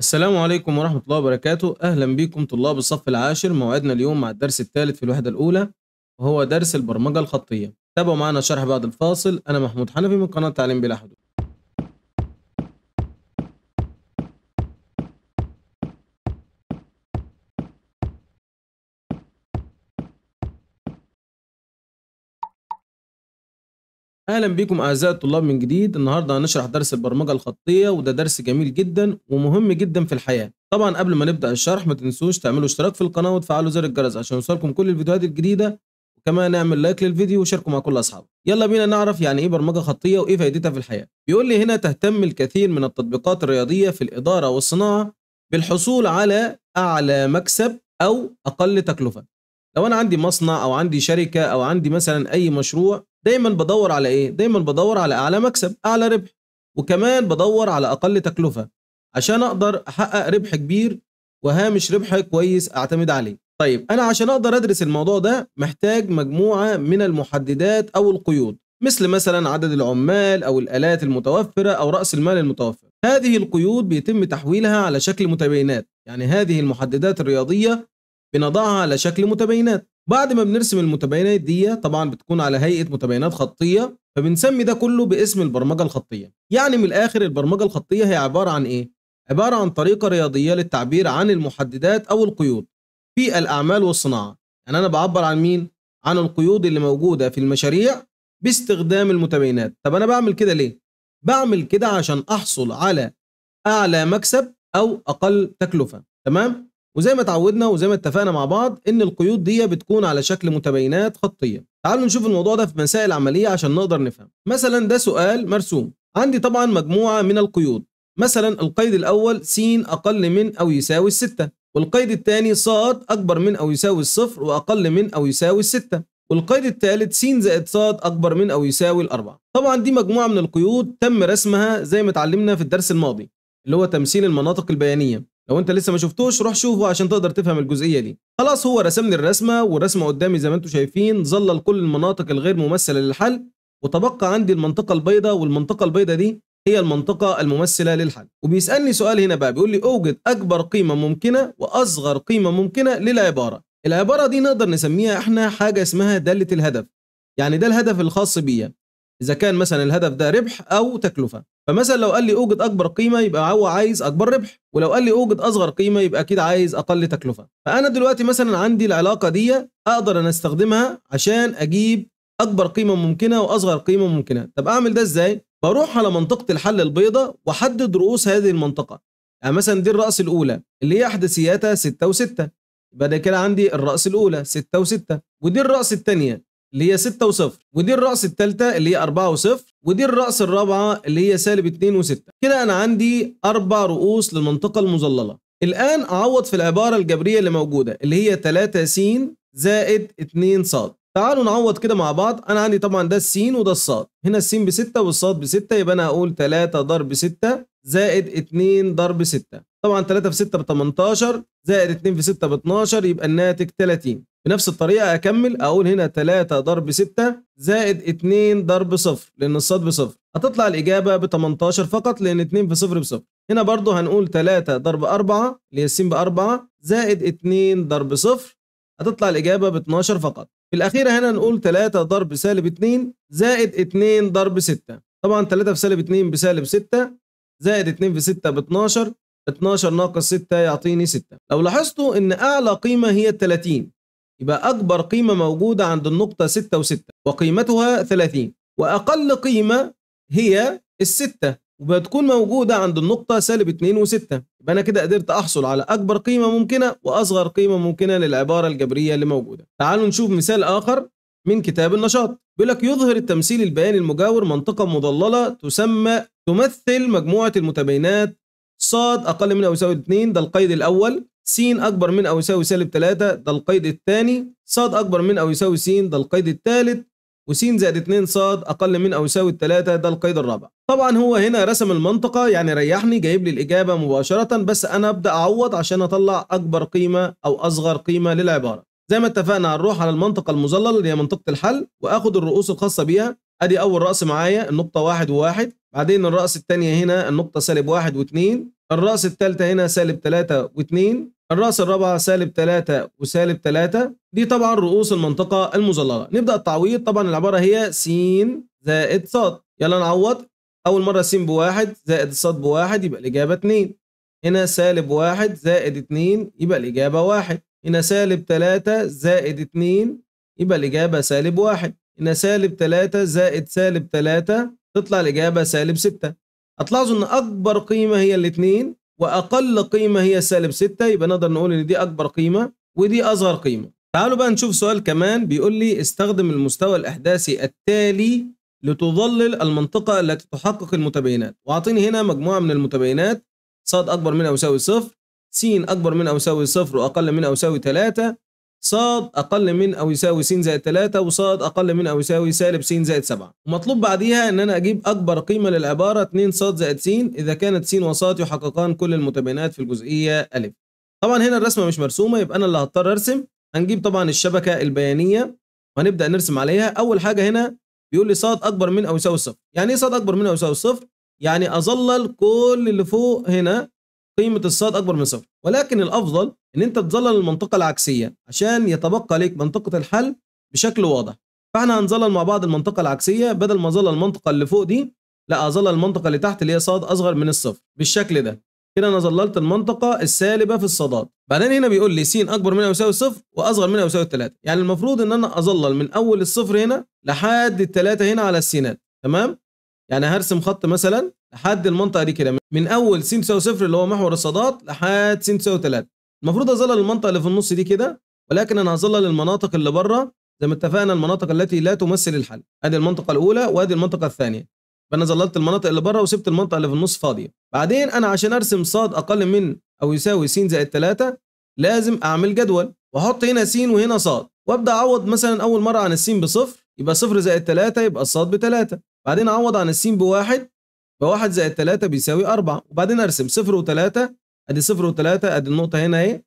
السلام عليكم ورحمة الله وبركاته أهلا بكم طلاب الصف العاشر موعدنا اليوم مع الدرس الثالث في الوحدة الأولى وهو درس البرمجة الخطية تابعوا معنا شرح بعد الفاصل أنا محمود حنفي من قناة تعليم بلا حدود اهلا بيكم اعزائي الطلاب من جديد النهارده هنشرح درس البرمجه الخطيه وده درس جميل جدا ومهم جدا في الحياه طبعا قبل ما نبدا الشرح ما تنسوش تعملوا اشتراك في القناه وتفعلوا زر الجرس عشان يوصلكم كل الفيديوهات الجديده وكمان اعمل لايك للفيديو وشاركه مع كل اصحابك يلا بينا نعرف يعني ايه برمجه خطيه وايه فائدتها في الحياه بيقول لي هنا تهتم الكثير من التطبيقات الرياضيه في الاداره والصناعه بالحصول على اعلى مكسب او اقل تكلفه لو انا عندي مصنع او عندي شركه او عندي مثلا اي مشروع دايما بدور على ايه دايما بدور على اعلى مكسب اعلى ربح وكمان بدور على اقل تكلفه عشان اقدر احقق ربح كبير وهامش ربح كويس اعتمد عليه طيب انا عشان اقدر ادرس الموضوع ده محتاج مجموعه من المحددات او القيود مثل مثلا عدد العمال او الالات المتوفره او راس المال المتوفر هذه القيود بيتم تحويلها على شكل متباينات يعني هذه المحددات الرياضيه بنضعها على شكل متباينات بعد ما بنرسم المتباينات دي طبعا بتكون على هيئه متباينات خطيه فبنسمي ده كله باسم البرمجه الخطيه يعني من الاخر البرمجه الخطيه هي عباره عن ايه عباره عن طريقه رياضيه للتعبير عن المحددات او القيود في الاعمال والصناعه يعني انا بعبر عن مين عن القيود اللي موجوده في المشاريع باستخدام المتباينات طب انا بعمل كده ليه بعمل كده عشان احصل على اعلى مكسب او اقل تكلفه تمام وزي ما اتعودنا وزي ما اتفقنا مع بعض ان القيود دي بتكون على شكل متباينات خطيه تعالوا نشوف الموضوع ده في مسائل عمليه عشان نقدر نفهم مثلا ده سؤال مرسوم عندي طبعا مجموعه من القيود مثلا القيد الاول س اقل من او يساوي الستة والقيد الثاني ص اكبر من او يساوي الصفر واقل من او يساوي الستة والقيد الثالث س زائد ص اكبر من او يساوي الأربعة طبعا دي مجموعه من القيود تم رسمها زي ما اتعلمنا في الدرس الماضي اللي هو تمثيل المناطق البيانيه لو انت لسه ما شفتوش روح شوفه عشان تقدر تفهم الجزئيه دي خلاص هو رسم لي الرسمه والرسمه قدامي زي ما انتم شايفين ظلل كل المناطق الغير ممثله للحل وتبقى عندي المنطقه البيضاء والمنطقه البيضاء دي هي المنطقه الممثله للحل وبيسالني سؤال هنا بقى بيقول لي اوجد اكبر قيمه ممكنه واصغر قيمه ممكنه للعباره العباره دي نقدر نسميها احنا حاجه اسمها داله الهدف يعني ده الهدف الخاص بيا اذا كان مثلا الهدف ده ربح او تكلفه فمثلا لو قال لي اوجد اكبر قيمه يبقى هو عايز اكبر ربح ولو قال لي اوجد اصغر قيمه يبقى اكيد عايز اقل تكلفه فانا دلوقتي مثلا عندي العلاقه دي اقدر انا استخدمها عشان اجيب اكبر قيمه ممكنه واصغر قيمه ممكنه طب اعمل ده ازاي بروح على منطقه الحل البيضاء واحدد رؤوس هذه المنطقه يعني مثلا دي الراس الاولى اللي هي احداثياتها 6 و6 يبقى ده كده عندي الراس الاولى 6 و6 ودي الراس الثانيه اللي هي 6 و0 ودي الرأس الثالثة اللي هي 4 و0 ودي الرأس الرابعة اللي هي سالب 2 و6 كده أنا عندي أربع رؤوس للمنطقة المظللة الآن أعوض في العبارة الجبرية اللي موجودة اللي هي 3 س زائد 2 ص تعالوا نعوض كده مع بعض انا عندي طبعا ده السين وده الصاد هنا السين بستة والصاد بستة يبقى انا هقول 3 ضرب 6 زائد 2 ضرب 6 طبعا 3 في 6 ب 18 زائد 2 في 6 ب 12 يبقى الناتج 30 بنفس الطريقة أكمل أقول هنا 3 ضرب 6 زائد 2 ضرب 0 لأن الصاد بصفر هتطلع الإجابة ب 18 فقط لأن 2 في 0 بصفر هنا برضو هنقول 3 ضرب 4 اللي هي السين ب 4 زائد 2 ضرب 0 هتطلع الإجابة ب 12 فقط في الأخيرة هنا نقول 3 ضرب سالب 2 زائد 2 ضرب 6 طبعا 3 في سالب 2 بسالب 6 زائد 2 في 6 ب 12 12 ناقص 6 يعطيني 6 لو لاحظتوا ان اعلى قيمه هي 30 يبقى أكبر قيمة موجودة عند النقطة 6 و6 وقيمتها 30 وأقل قيمة هي الستة وبتكون موجودة عند النقطة سالب 2 و6 يبقى أنا كده قدرت أحصل على أكبر قيمة ممكنة وأصغر قيمة ممكنة للعبارة الجبرية اللي موجودة تعالوا نشوف مثال آخر من كتاب النشاط بيقول لك يظهر التمثيل البياني المجاور منطقة مضللة تسمى تمثل مجموعة المتباينات صاد أقل من أو يساوي 2 ده القيد الأول س أكبر من أو يساوي سالب 3 ده القيد الثاني ص أكبر من أو يساوي س ده القيد الثالث وس زائد 2 ص أقل من أو يساوي 3 ده القيد الرابع طبعا هو هنا رسم المنطقة يعني ريحني جايب لي الإجابة مباشرة بس أنا أبدأ أعوض عشان أطلع أكبر قيمة أو أصغر قيمة للعبارة زي ما اتفقنا هنروح على المنطقة المظللة اللي هي منطقة الحل وآخد الرؤوس الخاصة بيها أدي أول رأس معايا النقطة 1 و1، بعدين الرأس الثانية هنا النقطة سالب 1 و2، الرأس الثالثة هنا سالب 3 و2 الرأس الرابعة سالب 3 وسالب 3 دي طبعا رؤوس المنطقة المظللة نبدأ التعويض طبعا العبارة هي س زائد ص يلا نعوض أول مرة س بواحد زائد ص بواحد يبقى الإجابة 2 هنا سالب 1 زائد 2 يبقى الإجابة 1 هنا سالب 3 زائد 2 يبقى الإجابة سالب 1 هنا سالب 3 زائد سالب 3 تطلع الإجابة سالب 6 هتلاحظوا ان اكبر قيمه هي الاثنين واقل قيمه هي سالب 6 يبقى نقدر نقول ان دي اكبر قيمه ودي اصغر قيمه تعالوا بقى نشوف سؤال كمان بيقول لي استخدم المستوى الاحداثي التالي لتظلل المنطقه التي تحقق المتباينات واعطيني هنا مجموعه من المتباينات ص اكبر من او يساوي صفر س اكبر من او يساوي صفر واقل من او يساوي 3 ص أقل من أو يساوي س زائد 3 وص أقل من أو يساوي سالب س زائد 7 ومطلوب بعديها إن أنا أجيب أكبر قيمة للعبارة 2 ص زائد س إذا كانت س وص يحققان كل المتباينات في الجزئية أ طبعا هنا الرسمة مش مرسومة يبقى أنا اللي هضطر أرسم هنجيب طبعا الشبكة البيانية وهنبدأ نرسم عليها أول حاجة هنا بيقول لي ص أكبر من أو يساوي الصفر يعني إيه ص أكبر من أو يساوي الصفر؟ يعني أظلل كل اللي فوق هنا قيمة الصاد أكبر من صفر ولكن الأفضل ان انت تظلل المنطقه العكسيه عشان يتبقى لك منطقه الحل بشكل واضح فاحنا هنظلل مع بعض المنطقه العكسيه بدل ما اظلل المنطقه اللي فوق دي لا اظلل المنطقه اللي تحت اللي هي صاد اصغر من الصفر بالشكل ده كده انا ظللت المنطقه السالبه في الصادات بعدين هنا بيقول لي س اكبر منها يساوي صفر واصغر منها يساوي 3 يعني المفروض ان انا اظلل من اول الصفر هنا لحد الثلاثه هنا على السينات تمام يعني هرسم خط مثلا لحد المنطقه دي كده من اول س تساوي صفر اللي هو محور الصادات لحد س تساوي 3 المفروض اظلل المنطقه اللي في النص دي كده ولكن انا هظلل المناطق اللي بره زي ما اتفقنا المناطق التي لا تمثل الحل ادي المنطقه الاولى وادي المنطقه الثانيه فانا ظللت المناطق اللي بره وسبت المنطقه اللي في النص فاضيه بعدين انا عشان ارسم ص اقل من او يساوي س زائد 3 لازم اعمل جدول واحط هنا س وهنا ص وابدا اعوض مثلا اول مره عن السين بصفر يبقى صفر زائد 3 يبقى الصاد 3 بعدين اعوض عن السين بواحد فواحد زائد 3 بيساوي 4 وبعدين ارسم صفر و3 ادي صفر وثلاثة ادي النقطة هنا اهي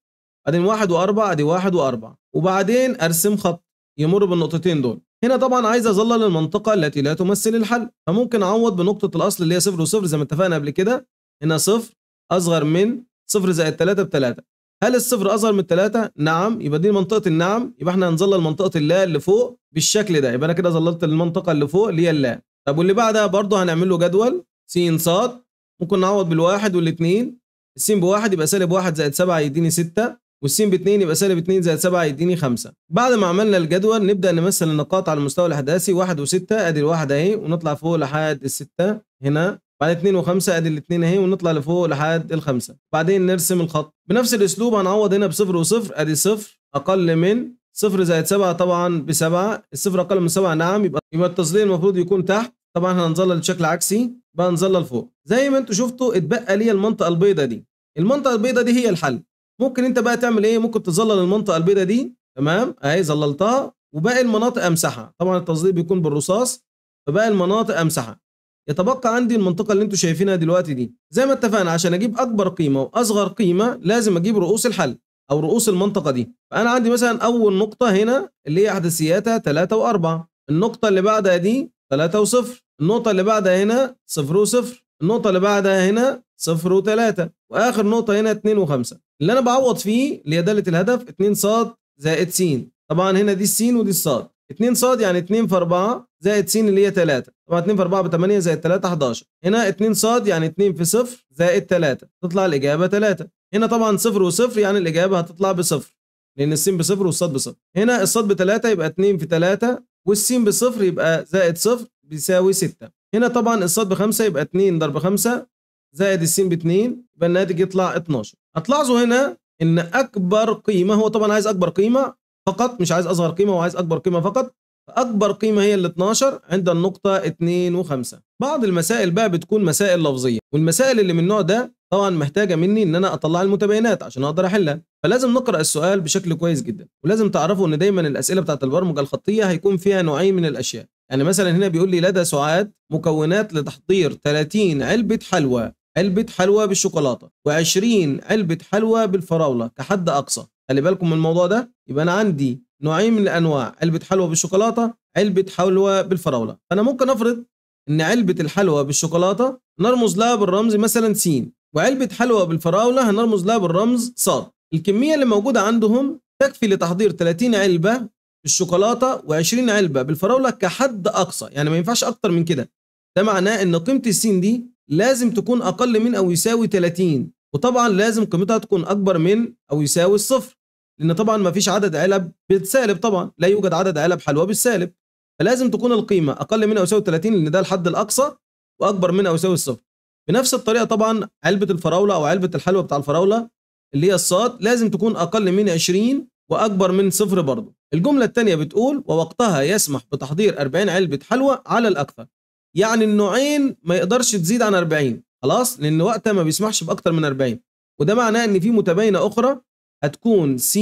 ادي واحد واربعة ادي واحد واربعة وبعدين ارسم خط يمر بالنقطتين دول هنا طبعا عايز اظلل المنطقة التي لا تمثل الحل فممكن اعوض بنقطة الاصل اللي هي صفر وصفر زي ما اتفقنا قبل كده هنا صفر اصغر من صفر زائد ثلاثة بثلاثة هل الصفر اصغر من ثلاثة؟ نعم يبقى دي منطقة النعم يبقى احنا هنظلل منطقة اللا اللي فوق بالشكل ده يبقى انا كده ظللت المنطقة اللي فوق اللي هي اللا طب واللي بعدها برضه هنعمل له جدول س ص ممكن نعوض بالواحد والاثنين السين بواحد يبقى سالب واحد زائد سبعة يديني ستة والسين باتنين يبقى سالب اتنين زائد سبعة يديني خمسة بعد ما عملنا الجدول نبدأ نمثل النقاط على المستوى الأحداثي واحد وستة أدي الواحد أهي ونطلع فوق لحد الستة هنا بعد 2 و5 ادي الاثنين اهي ونطلع لفوق لحد الخمسه بعدين نرسم الخط بنفس الاسلوب هنعوض هنا بصفر وصفر ادي صفر اقل من صفر زائد سبعة طبعا بسبعة الصفر اقل من سبعة نعم يبقى يبقى التظليل المفروض يكون تحت طبعا هنظلل بشكل عكسي بقى نظلل فوق زي ما انتوا شفتوا اتبقى لي المنطقه البيضاء دي المنطقه البيضاء دي هي الحل ممكن انت بقى تعمل ايه ممكن تظلل المنطقه البيضاء دي تمام اهي ظللتها وباقي المناطق امسحها طبعا التظليل بيكون بالرصاص فباقي المناطق امسحها يتبقى عندي المنطقة اللي انتوا شايفينها دلوقتي دي زي ما اتفقنا عشان اجيب اكبر قيمة واصغر قيمة لازم اجيب رؤوس الحل او رؤوس المنطقة دي فانا عندي مثلا اول نقطة هنا اللي هي احداثياتها 3 و4 النقطة اللي بعدها دي 3 و0 النقطة اللي بعدها هنا 0 و0 النقطة اللي بعدها هنا 0 و3 وآخر نقطة هنا 2 و5 اللي أنا بعوض فيه اللي هي دالة الهدف 2 ص زائد س طبعا هنا دي الس ودي الص 2 ص يعني 2 في 4 زائد س اللي هي 3 طبعا 2 في 4 ب 8 زائد 3 11 هنا 2 ص يعني 2 في 0 زائد 3 تطلع الاجابه 3 هنا طبعا 0 و0 يعني الاجابه هتطلع بصفر لان الس بصفر والص بصفر هنا الص ب 3 يبقى 2 في 3 والسين بصفر يبقى زائد صفر بيساوي ستة هنا طبعا الصاد بخمسة يبقى اتنين ضرب خمسة زائد السين باتنين يبقى الناتج يطلع اتناشر هتلاحظوا هنا ان اكبر قيمه هو طبعا عايز اكبر قيمه فقط مش عايز اصغر قيمه هو عايز اكبر قيمه فقط فاكبر قيمه هي ال 12 عند النقطه 2 و5 بعض المسائل بقى بتكون مسائل لفظيه والمسائل اللي من النوع ده طبعا محتاجه مني ان انا اطلع المتباينات عشان اقدر احلها فلازم نقرا السؤال بشكل كويس جدا ولازم تعرفوا ان دايما الاسئله بتاعه البرمجه الخطيه هيكون فيها نوعين من الاشياء يعني مثلا هنا بيقول لي لدى سعاد مكونات لتحضير 30 علبه حلوى علبه حلوى بالشوكولاته و20 علبه حلوى بالفراوله كحد اقصى خلي بالكم من الموضوع ده يبقى انا عندي نوعين من الانواع علبه حلوى بالشوكولاته علبه حلوى بالفراوله فانا ممكن افرض ان علبه الحلوى بالشوكولاته نرمز لها بالرمز مثلا س وعلبه حلوى بالفراوله هنرمز لها بالرمز ص الكميه اللي موجوده عندهم تكفي لتحضير 30 علبه بالشوكولاته و20 علبه بالفراوله كحد اقصى يعني ما ينفعش اكتر من كده ده معناه ان قيمه السين دي لازم تكون اقل من او يساوي 30 وطبعا لازم قيمتها تكون اكبر من او يساوي الصفر لان طبعا ما فيش عدد علب بالسالب طبعا لا يوجد عدد علب حلوى بالسالب فلازم تكون القيمة أقل من أو يساوي 30 لأن ده الحد الأقصى وأكبر من أو يساوي الصفر بنفس الطريقة طبعا علبة الفراولة أو علبة الحلوى بتاع الفراولة اللي هي الصاد لازم تكون أقل من 20 وأكبر من صفر برضه الجملة الثانية بتقول ووقتها يسمح بتحضير 40 علبة حلوى على الأكثر يعني النوعين ما يقدرش تزيد عن 40 خلاص لأن وقتها ما بيسمحش بأكثر من 40 وده معناه إن في متباينة أخرى هتكون س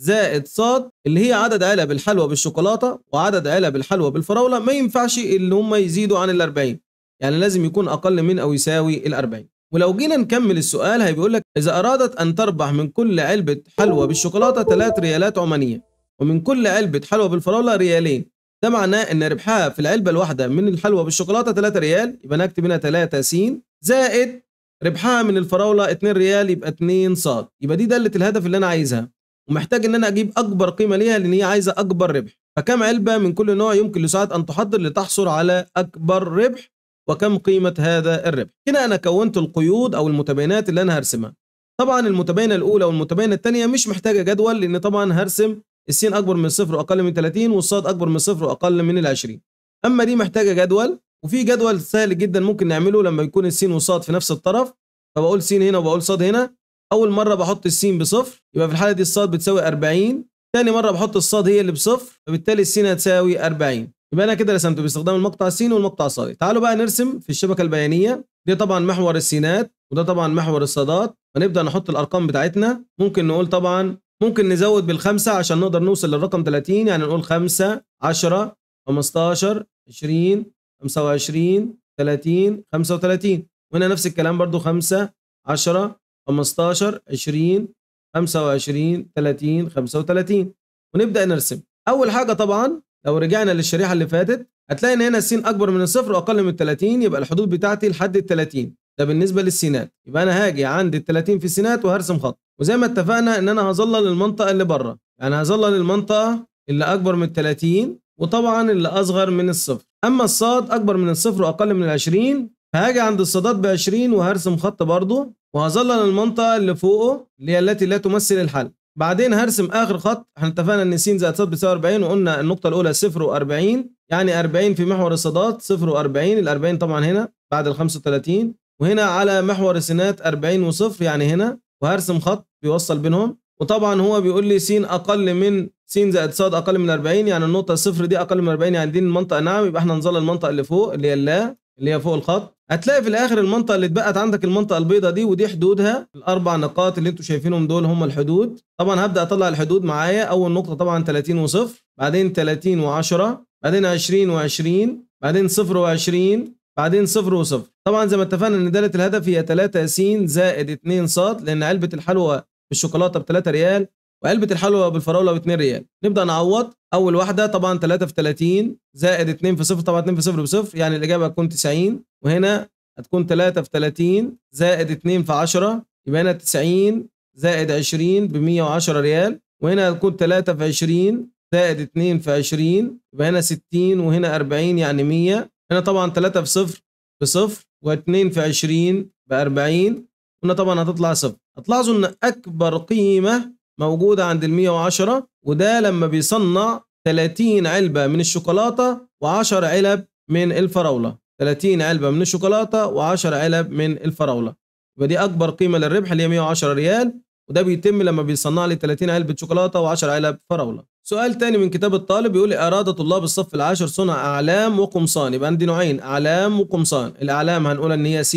زائد ص اللي هي عدد علب الحلوى بالشوكولاته وعدد علب الحلوى بالفراوله ما ينفعش ان هم يزيدوا عن ال 40 يعني لازم يكون اقل من او يساوي ال 40 ولو جينا نكمل السؤال هيقول لك اذا ارادت ان تربح من كل علبه حلوى بالشوكولاته 3 ريالات عمانيه ومن كل علبه حلوى بالفراوله ريالين ده معناه ان ربحها في العلبه الواحده من الحلوى بالشوكولاته 3 ريال يبقى انا هكتب هنا 3 س زائد ربحها من الفراوله 2 ريال يبقى 2 ص يبقى دي داله الهدف اللي انا عايزها ومحتاج ان انا اجيب اكبر قيمه ليها لان هي عايزه اكبر ربح فكم علبه من كل نوع يمكن لساعات ان تحضر لتحصل على اكبر ربح وكم قيمه هذا الربح هنا انا كونت القيود او المتباينات اللي انا هرسمها طبعا المتباينه الاولى والمتباينه الثانيه مش محتاجه جدول لان طبعا هرسم السين اكبر من الصفر واقل من 30 والصاد اكبر من صفر واقل من ال 20 اما دي محتاجه جدول وفي جدول سهل جدا ممكن نعمله لما يكون السين والصاد في نفس الطرف فبقول سين هنا وبقول صاد هنا اول مره بحط السين بصفر يبقى في الحاله دي الصاد بتساوي 40 تاني مره بحط الصاد هي اللي بصفر فبالتالي السين هتساوي 40 يبقى انا كده رسمته باستخدام المقطع سين والمقطع الصادي تعالوا بقى نرسم في الشبكه البيانيه دي طبعا محور السينات وده طبعا محور الصادات هنبدا نحط الارقام بتاعتنا ممكن نقول طبعا ممكن نزود بالخمسه عشان نقدر نوصل للرقم 30 يعني نقول 5 10 15 20 25 30 35 وهنا نفس الكلام برضو 5 10 15 20 25 30 35 ونبدا نرسم اول حاجه طبعا لو رجعنا للشريحه اللي فاتت هتلاقي ان هنا السين اكبر من الصفر واقل من 30 يبقى الحدود بتاعتي لحد ال 30 ده بالنسبه للسينات يبقى انا هاجي عند ال 30 في السينات وهرسم خط وزي ما اتفقنا ان انا هظلل المنطقه اللي بره يعني هظلل المنطقه اللي اكبر من 30 وطبعا اللي اصغر من الصفر اما الصاد اكبر من الصفر واقل من ال 20 هاجي عند الصادات ب 20 وهرسم خط برضه وهظلل المنطقة اللي فوقه اللي هي التي لا تمثل الحل بعدين هرسم اخر خط احنا اتفقنا ان س زائد ص بتساوي 40 وقلنا النقطة الأولى صفر و40 يعني 40 في محور الصادات صفر و40 ال 40 طبعا هنا بعد ال 35 وهنا على محور السينات 40 وصفر يعني هنا وهرسم خط بيوصل بينهم وطبعا هو بيقول لي س اقل من س زائد ص اقل من 40 يعني النقطه الصفر دي اقل من 40 يعني دي المنطقه نعم يبقى احنا نظل المنطقه اللي فوق اللي هي اللا اللي هي فوق الخط هتلاقي في الاخر المنطقه اللي اتبقت عندك المنطقه البيضاء دي ودي حدودها الاربع نقاط اللي انتم شايفينهم دول هم الحدود طبعا هبدا اطلع الحدود معايا اول نقطه طبعا 30 وصفر بعدين 30 و10 بعدين 20 و20 بعدين 0 و20 بعدين 0 و0 طبعا زي ما اتفقنا ان داله الهدف هي 3 س زائد 2 ص لان علبه الحلوى بالشوكولاته ب 3 ريال وعلبه الحلوى بالفراوله ب 2 ريال نبدا نعوض اول واحده طبعا 3 في 30 زائد 2 في 0 طبعا 2 في 0 بصفر يعني الاجابه هتكون 90 وهنا هتكون 3 في 30 زائد 2 في 10 يبقى هنا 90 زائد 20 ب 110 ريال وهنا هتكون 3 في 20 زائد 2 في 20 يبقى هنا 60 وهنا 40 يعني 100 هنا طبعا 3 في 0 بصفر و2 في 20 ب 40 هنا طبعا هتطلع صفر هتلاحظوا ان اكبر قيمه موجودة عند ال 110 وده لما بيصنع 30 علبة من الشوكولاتة و10 علب من الفراولة 30 علبة من الشوكولاتة و10 علب من الفراولة يبقى دي أكبر قيمة للربح اللي هي 110 ريال وده بيتم لما بيصنع لي 30 علبة شوكولاتة و10 علب فراولة سؤال تاني من كتاب الطالب بيقول إرادة طلاب الصف العاشر صنع أعلام وقمصان يبقى عندي نوعين أعلام وقمصان الأعلام هنقول إن هي س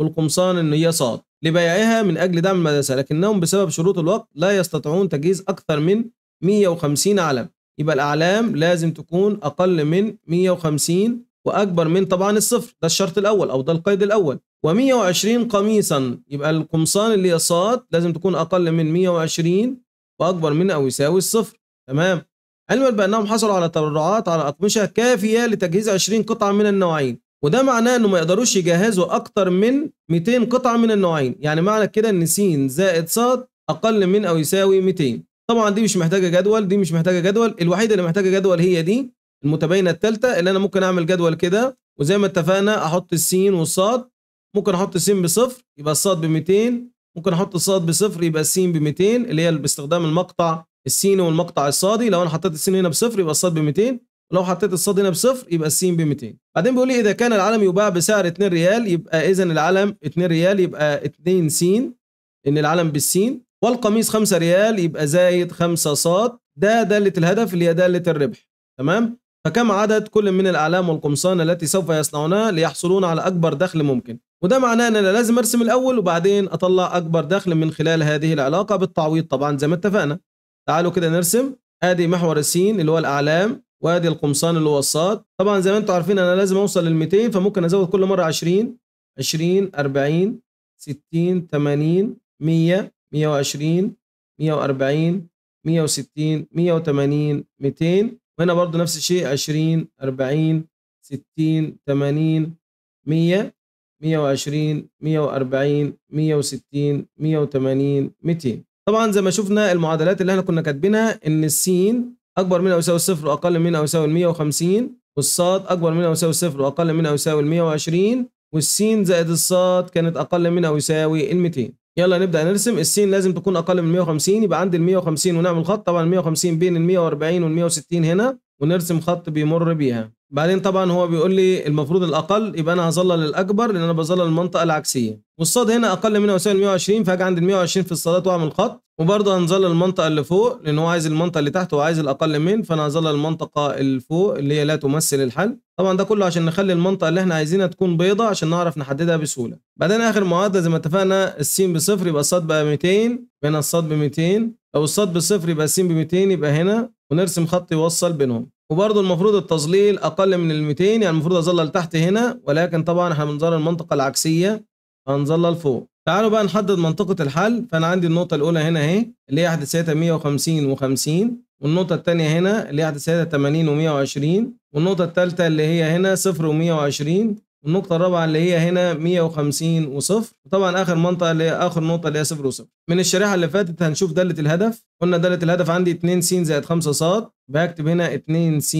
والقمصان إن هي صاد لبيعها من أجل دعم المدرسة لكنهم بسبب شروط الوقت لا يستطيعون تجهيز أكثر من 150 علم يبقى الأعلام لازم تكون أقل من 150 وأكبر من طبعا الصفر ده الشرط الأول أو ده القيد الأول و120 قميصا يبقى القمصان اللي هي لازم تكون أقل من 120 وأكبر من أو يساوي الصفر تمام علما بأنهم حصلوا على تبرعات على أقمشة كافية لتجهيز 20 قطعة من النوعين وده معناه انه ما يقدروش يجهزوا اكتر من 200 قطعه من النوعين يعني معنى كده ان س زائد ص اقل من او يساوي 200 طبعا دي مش محتاجه جدول دي مش محتاجه جدول الوحيده اللي محتاجه جدول هي دي المتباينه الثالثه اللي انا ممكن اعمل جدول كده وزي ما اتفقنا احط السين والصاد ممكن احط الس بصفر يبقى الصاد ب 200 ممكن احط الصاد بصفر يبقى الس ب 200 اللي هي باستخدام المقطع السيني والمقطع الصادي لو انا حطيت السين هنا بصفر يبقى الصاد ب 200 لو حطيت الصاد هنا بصفر يبقى السين ب 200 بعدين بيقول لي اذا كان العلم يباع بسعر 2 ريال يبقى اذا العلم 2 ريال يبقى 2 س ان العلم بالسين والقميص 5 ريال يبقى زايد 5 ص ده داله الهدف اللي هي داله الربح تمام فكم عدد كل من الاعلام والقمصان التي سوف يصنعونها ليحصلون على اكبر دخل ممكن وده معناه ان انا لازم ارسم الاول وبعدين اطلع اكبر دخل من خلال هذه العلاقه بالتعويض طبعا زي ما اتفقنا تعالوا كده نرسم ادي محور السين اللي هو الاعلام وادي القمصان اللي هو الصاد طبعا زي ما انتم عارفين انا لازم اوصل لل 200 فممكن ازود كل مره 20 20 40 60 80 100 120 140 160 180 200 وهنا برضو نفس الشيء 20 40 60 80 100 120 140 160 180 200 طبعا زي ما شفنا المعادلات اللي احنا كنا كاتبينها ان السين اكبر من او يساوي الصفر واقل من او يساوي ال 150 والصاد اكبر من او يساوي الصفر واقل من او يساوي ال 120 والسين زائد الصاد كانت اقل من او يساوي ال 200 يلا نبدا نرسم السين لازم تكون اقل من 150 يبقى عند ال 150 ونعمل خط طبعا ال 150 بين ال 140 وال 160 هنا ونرسم خط بيمر بيها بعدين طبعا هو بيقول لي المفروض الاقل يبقى انا هظلل الاكبر لان انا بظلل المنطقه العكسيه والصاد هنا اقل من او يساوي 120 فاجي عند ال 120 في الصادات واعمل خط وبرضه هنظلل المنطقه اللي فوق لان هو عايز المنطقه اللي تحت وعايز الاقل من فانا هظلل المنطقه اللي فوق اللي هي لا تمثل الحل طبعا ده كله عشان نخلي المنطقه اللي احنا عايزينها تكون بيضة عشان نعرف نحددها بسهوله بعدين اخر معادله زي ما اتفقنا السين بصفر يبقى الصاد بقى 200 هنا الصاد ب 200 لو الصاد بصفر يبقى السين ب 200 يبقى هنا ونرسم خط يوصل بينهم وبرضه المفروض التظليل اقل من ال 200 يعني المفروض اظلل تحت هنا ولكن طبعا احنا بنظلل المنطقه العكسيه فهنظلل فوق تعالوا بقى نحدد منطقه الحل فانا عندي النقطه الاولى هنا اهي اللي هي حدسيتها 150 و50 والنقطه الثانيه هنا اللي هي حدسيتها 80 و120 والنقطه الثالثه اللي هي هنا 0 و120 النقطة الرابعة اللي هي هنا 150 وصفر وطبعا آخر منطقة اللي هي آخر نقطة اللي هي صفر وصفر من الشريحة اللي فاتت هنشوف دالة الهدف قلنا دالة الهدف عندي 2 س زائد 5 ص بكتب هنا 2 س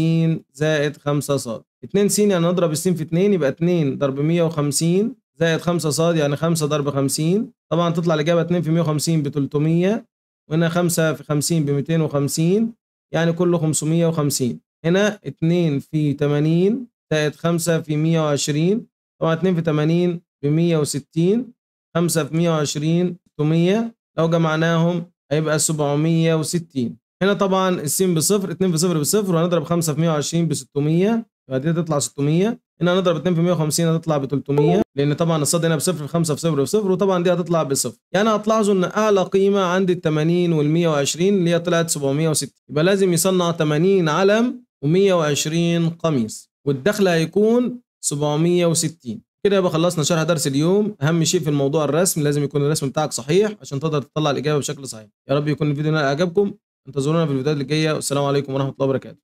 زائد 5 ص 2 س يعني نضرب الس في 2 يبقى 2 ضرب 150 زائد 5 ص يعني 5 ضرب 50 طبعا تطلع الإجابة 2 في 150 ب 300 وهنا 5 في 50 ب 250 يعني كله 550 هنا 2 في 80 زائد 5 في 120 طبعا 2 في 80 ب 160 5 في 120 600 لو جمعناهم هيبقى 760 هنا طبعا السين بصفر 2 في 0 بصفر وهنضرب 5 في 120 ب 600 يبقى دي تطلع 600 هنا هنضرب 2 في 150 هتطلع ب 300 لان طبعا الصاد هنا بصفر في 5 في 0 بصفر وطبعا دي هتطلع بصفر يعني هتلاحظوا ان اعلى قيمه عند ال 80 وال 120 اللي هي طلعت 760 يبقى لازم يصنع 80 علم و120 قميص والدخل هيكون 760 كده يبقى خلصنا شرح درس اليوم اهم شيء في الموضوع الرسم لازم يكون الرسم بتاعك صحيح عشان تقدر تطلع الاجابه بشكل صحيح يا رب يكون الفيديو ده اعجابكم انتظرونا في الفيديوهات اللي جايه والسلام عليكم ورحمه الله وبركاته